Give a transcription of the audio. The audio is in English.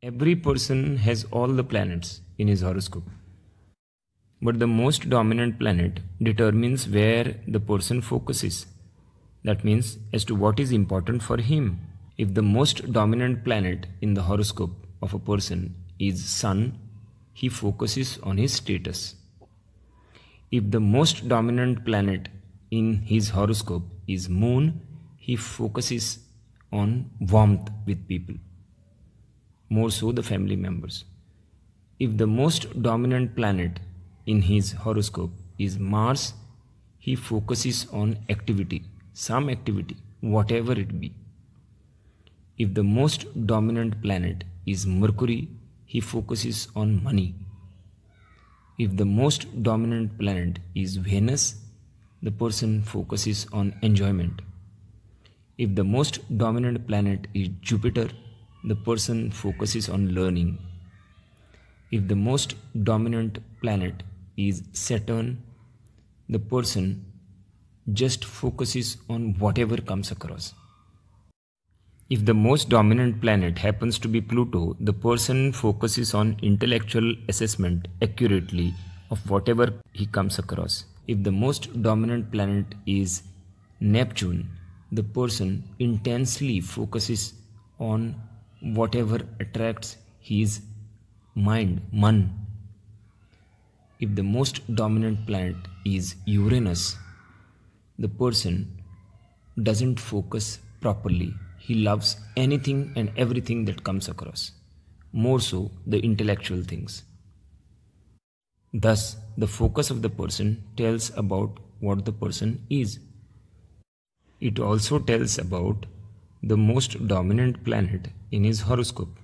Every person has all the planets in his horoscope. But the most dominant planet determines where the person focuses. That means as to what is important for him. If the most dominant planet in the horoscope of a person is Sun, he focuses on his status. If the most dominant planet in his horoscope is Moon, he focuses on warmth with people more so the family members. If the most dominant planet in his horoscope is Mars, he focuses on activity, some activity, whatever it be. If the most dominant planet is Mercury, he focuses on money. If the most dominant planet is Venus, the person focuses on enjoyment. If the most dominant planet is Jupiter, the person focuses on learning. If the most dominant planet is Saturn, the person just focuses on whatever comes across. If the most dominant planet happens to be Pluto, the person focuses on intellectual assessment accurately of whatever he comes across. If the most dominant planet is Neptune, the person intensely focuses on whatever attracts his mind, man. If the most dominant planet is Uranus, the person doesn't focus properly. He loves anything and everything that comes across, more so the intellectual things. Thus, the focus of the person tells about what the person is. It also tells about the most dominant planet in his horoscope.